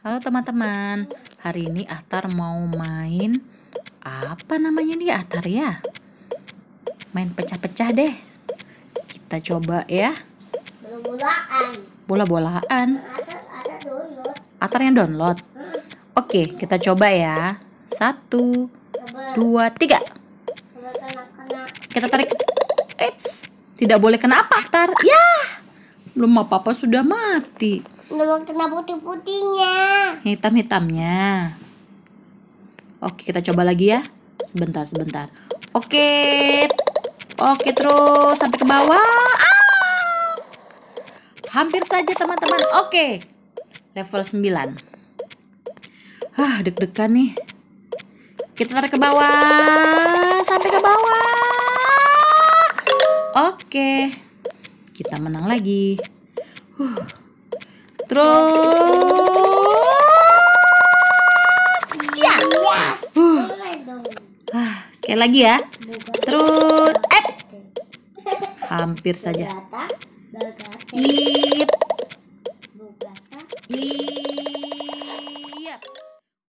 Halo teman-teman, hari ini Ahtar mau main apa namanya nih Ahtar ya? Main pecah-pecah deh. Kita coba ya. Bola-bolaan. Bola-bolaan. Atar yang download. Oke, kita coba ya. Satu, dua, tiga. Kita tarik. Eits, tidak boleh kena apa Ahtar Ya, belum apa-apa sudah mati belum kena putih-putihnya. Hitam-hitamnya. Oke, kita coba lagi ya. Sebentar, sebentar. Oke. Oke, terus sampai ke bawah. Ah! Hampir saja teman-teman. Oke. Level 9. Hah, deg-degan nih. Kita tarik ke bawah, sampai ke bawah. Oke. Kita menang lagi. Huh. Terus. Ya. Uh. Ah, sekali lagi ya. Terus. Eh. Hampir saja. Ip.